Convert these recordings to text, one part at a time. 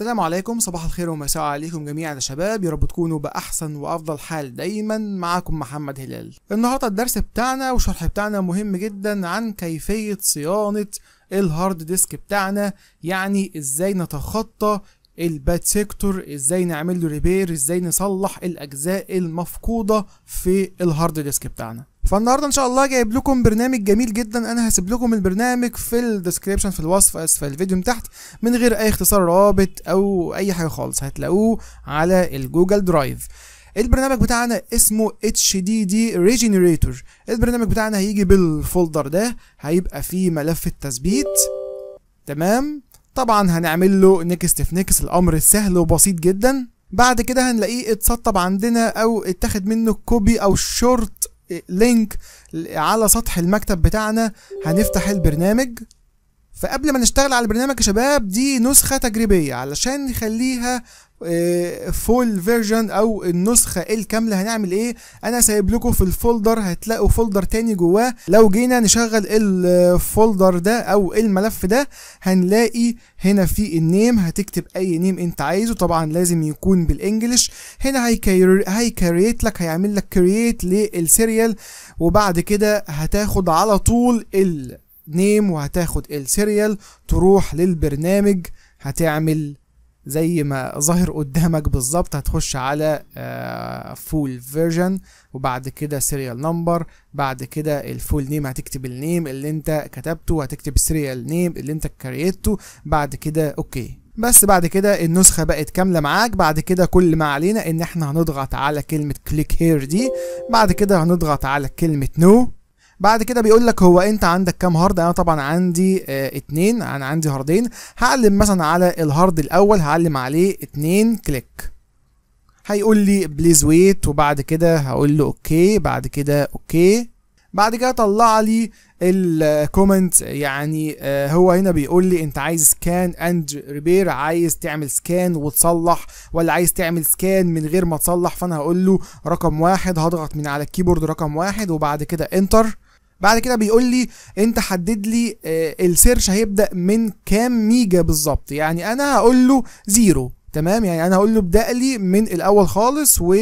السلام عليكم صباح الخير ومساء عليكم جميعا يا شباب يا رب تكونوا بأحسن وأفضل حال دايما معاكم محمد هلال النهاردة الدرس بتاعنا والشرح بتاعنا مهم جدا عن كيفية صيانة الهارد ديسك بتاعنا يعني ازاي نتخطى الباد سيكتور ازاي نعمل له ريبير ازاي نصلح الاجزاء المفقوده في الهارد ديسك بتاعنا فالنهارده ان شاء الله جايب لكم برنامج جميل جدا انا هسيب لكم البرنامج في الديسكريبشن في الوصف اسفل الفيديو من تحت من غير اي اختصار رابط او اي حاجه خالص هتلاقوه على الجوجل درايف البرنامج بتاعنا اسمه HDD Regenerator البرنامج بتاعنا هيجي بالفولدر ده هيبقى فيه ملف التثبيت تمام طبعا هنعمل له نيكست في نيكست الامر سهل وبسيط جدا بعد كده هنلاقيه اتسطب عندنا او اتاخد منه كوبي او شورت لينك على سطح المكتب بتاعنا هنفتح البرنامج فقبل ما نشتغل على البرنامج يا شباب دي نسخة تجريبية علشان نخليها فول آه، فيرجن او النسخه الكامله هنعمل ايه انا سايب لكم في الفولدر هتلاقوا فولدر تاني جواه لو جينا نشغل الفولدر ده او الملف ده هنلاقي هنا في النيم هتكتب اي نيم انت عايزه طبعا لازم يكون بالانجلش هنا هيكريت لك هيعمل لك كرييت للسيريال وبعد كده هتاخد على طول ال نيم وهتاخد السيريال تروح للبرنامج هتعمل زي ما ظاهر قدامك بالظبط هتخش على فول آه، فيرجن وبعد كده سيريال نمبر بعد كده الفول نيم هتكتب النيم اللي انت كتبته وهتكتب السيريال نيم اللي انت كريته بعد كده اوكي بس بعد كده النسخه بقت كامله معاك بعد كده كل ما علينا ان احنا هنضغط على كلمه كليك هير دي بعد كده هنضغط على كلمه نو no بعد كده بيقول لك هو انت عندك كام هارد انا طبعا عندي اه اتنين انا عندي هاردين هعلم مثلا على الهارد الاول هعلم عليه اتنين كليك هيقول لي بليز ويت وبعد كده هقول له اوكي بعد كده اوكي بعد كده طلع لي الكومنت يعني آه، هو هنا بيقول لي انت عايز سكان اند ريبير عايز تعمل سكان وتصلح ولا عايز تعمل سكان من غير ما تصلح فانا هقول له رقم واحد هضغط من على الكيبورد رقم واحد وبعد كده انتر بعد كده بيقول لي انت حدد لي آه، السيرش هيبدا من كام ميجا بالظبط يعني انا هقول له زيرو تمام يعني انا هقول له ابدا لي من الاول خالص و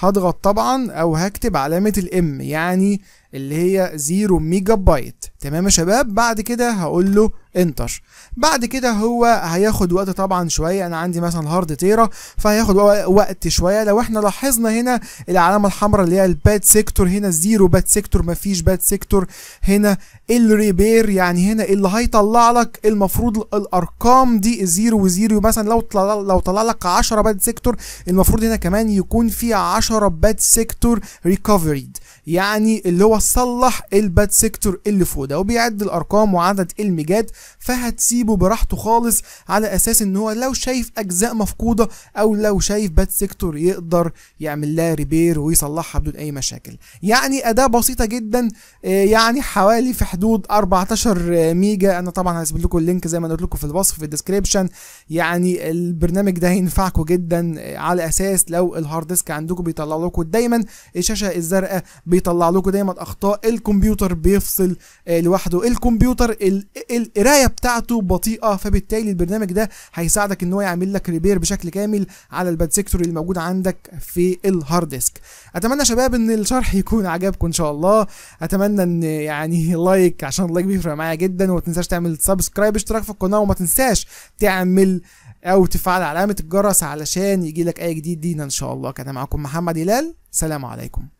هضغط طبعا او هكتب علامة الام يعني اللي هي 0 ميجا بايت تمام يا شباب بعد كده هقول له انتر بعد كده هو هياخد وقت طبعا شوية انا عندي مثلا هارد تيرا فهياخد وقت شوية لو احنا لاحظنا هنا العلامة الحمراء اللي هي الباد سيكتور هنا زيرو باد سيكتور مفيش باد سيكتور هنا الريبير يعني هنا اللي هيطلع لك المفروض الارقام دي زيرو وزيرو مثلا لو طلع لو طلع لك 10 باد سيكتور المفروض هنا كمان يكون في 10 10 باد سيكتور ريكفريد يعني اللي هو صلح الباد سيكتور اللي فوق ده وبيعد الارقام وعدد الميجات فهتسيبه براحته خالص على اساس ان هو لو شايف اجزاء مفقوده او لو شايف باد سيكتور يقدر يعمل لها ريبير ويصلحها بدون اي مشاكل يعني اداه بسيطه جدا آه، يعني حوالي في حدود 14 ميجا انا طبعا هسيب لكم اللينك زي ما قلت لكم في الوصف في الديسكريبشن يعني البرنامج ده هينفعكم جدا آه، على اساس لو الهارد ديسك عندكم بيطلع لكم دايما الشاشه الزرقاء بيطلع لكم دايما اخطاء الكمبيوتر بيفصل آه، لوحده الكمبيوتر القرايه بتاعته بطيئه فبالتالي البرنامج ده هيساعدك ان هو يعمل لك ريبير بشكل كامل على الباد سيكتور اللي موجود عندك في الهارد ديسك اتمنى يا شباب ان الشرح يكون عجبكم ان شاء الله اتمنى ان يعني لايك عشان اللايك بيفرق معايا جدا وما تنساش تعمل سبسكرايب اشتراك في القناه وما تنساش تعمل او تفعل علامه الجرس علشان يجي لك اي جديد لينا ان شاء الله كان معاكم محمد محمد هلال سلام عليكم